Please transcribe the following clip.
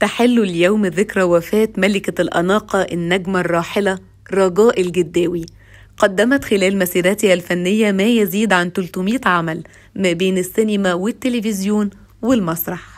تحل اليوم ذكرى وفاة ملكة الأناقة النجمة الراحلة رجاء الجداوي قدمت خلال مسيرتها الفنية ما يزيد عن 300 عمل ما بين السينما والتلفزيون والمسرح